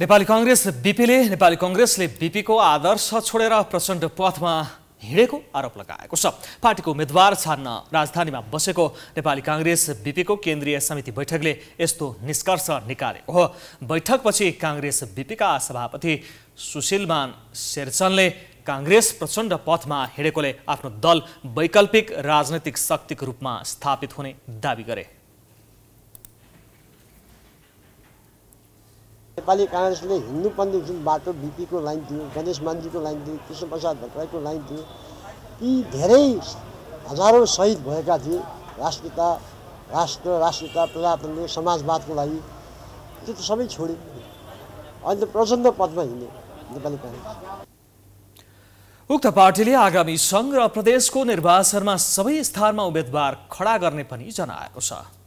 नेपाली कङ्ग्रेस बिपीले नेपाली कङ्ग्रेसले बिपीको आदर्श छोडेर प्रचण्ड पथमा हिँडेको आरोप लगाएको छ पार्टीको उम्मेद्वार छान्न राजधानीमा बसेको नेपाली काङ्ग्रेस बिपीको केन्द्रीय समिति बैठकले यस्तो निष्कर्ष निकालेको हो बैठकपछि काङ्ग्रेस बिपीका सभापति सुशीलमान शेरचनले काङ्ग्रेस प्रचण्ड पथमा हिँडेकोले आफ्नो दल वैकल्पिक राजनैतिक शक्तिको रूपमा स्थापित हुने दावी गरे नेपाली काङ्ग्रेसले हिन्दू पन्थी जुन बाटो बिपीको लाइन थियो गणेश मान्जीको लाइन थियो प्रसाद भट्टराईको लाइन थियो यी धेरै हजारौँ शहीद भएका थिए राष्ट्रियता राष्ट्र राष्ट्रियता प्रजातन्त्र समाजवादको लागि त्यो त सबै छोडे अहिले त प्रचण्ड पदमा हिँड्ने नेपाली काङ्ग्रेस उक्त पार्टीले आगामी सङ्घ र प्रदेशको निर्वाचनमा सबै स्थानमा उम्मेद्वार खडा गर्ने पनि जनाएको छ